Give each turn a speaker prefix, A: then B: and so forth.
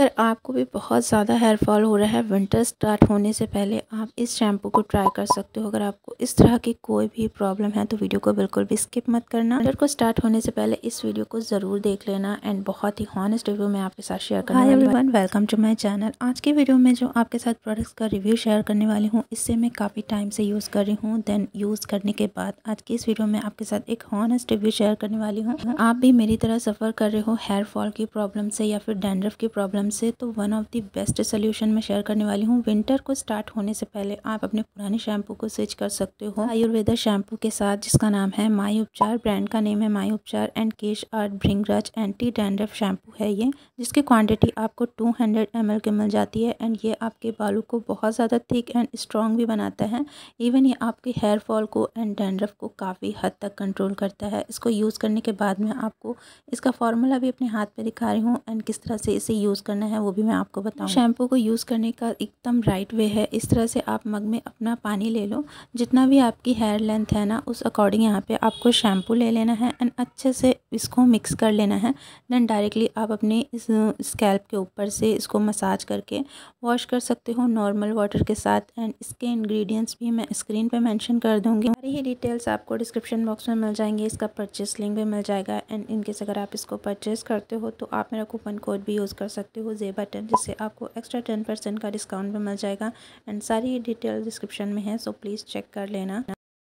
A: अगर आपको भी बहुत ज़्यादा हेयर फॉल हो रहा है विंटर स्टार्ट होने से पहले आप इस शैम्पू को ट्राई कर सकते हो अगर आपको इस तरह की कोई भी प्रॉब्लम है तो वीडियो को बिल्कुल भी स्किप मत करना विंटर को स्टार्ट होने से पहले इस वीडियो को ज़रूर देख लेना एंड बहुत ही हॉनेस्ट रिव्यू मैं आपके साथ शेयर करूँ everyone welcome to my channel आज की वीडियो में जो आपके साथ प्रोडक्ट्स का रिव्यू शेयर करने वाली हूँ इससे मैं काफ़ी टाइम से यूज़ कर रही हूँ देन यूज़ करने के बाद आज की इस वीडियो में आपके साथ एक हॉनेस्ट रिव्यू शेयर करने वाली हूँ आप भी मेरी तरह सफ़र कर रहे हो हेयर फॉल की प्रॉब्लम से या फिर डेंड्रफ की प्रॉब्लम आराम से तो one of the best solution मैं शेयर करने वाली हूँ विंटर को स्टार्ट होने से पहले आप अपने पुराने शैम्पू को स्विच कर सकते हो आयुर्वेदा शैम्पू के साथ जिसका नाम है माई उपचार ब्रांड का नेम है my Upchar and Kesh art Bhringraj anti dandruff shampoo है ये जिसकी क्वान्टिटी आपको टू हंड्रेड एम की मिल जाती है एंड ये आपके बालों को बहुत ज़्यादा थिक एंड स्ट्रॉन्ग भी बनाता है इवन ये आपके हेयर फॉल को एंड डेंड्रफ को काफ़ी हद तक कंट्रोल करता है इसको यूज़ करने के बाद में आपको इसका फॉर्मूला भी अपने हाथ में दिखा रही हूँ एंड किस तरह से इसे यूज़ कर करना है वो भी मैं आपको बताऊँ शैम्पू को यूज़ करने का एकदम राइट वे है इस तरह से आप मग में अपना पानी ले लो जितना भी आपकी हेयर लेंथ है ना उस अकॉर्डिंग यहाँ पे आपको शैम्पू ले लेना है एंड अच्छे से इसको मिक्स कर लेना है देन डायरेक्टली आप अपने इस स्कैल्प के ऊपर से इसको मसाज करके वॉश कर सकते हो नॉर्मल वाटर के साथ एंड इसके इंग्रेडिएंट्स भी मैं स्क्रीन पे मेंशन कर दूंगी हमारी ही डिटेल्स आपको डिस्क्रिप्शन बॉक्स में मिल जाएंगे इसका परचेस लिंक भी मिल जाएगा एंड इनकेस अगर आप इसको परचेस करते हो तो आप मेरा कूपन कोड भी यूज़ कर सकते हो वो जे बटन जिससे आपको एक्स्ट्रा टेन परसेंट का डिस्काउंट भी मिल जाएगा एंड सारी डिटेल डिस्क्रिप्शन में है सो प्लीज़ चेक कर लेना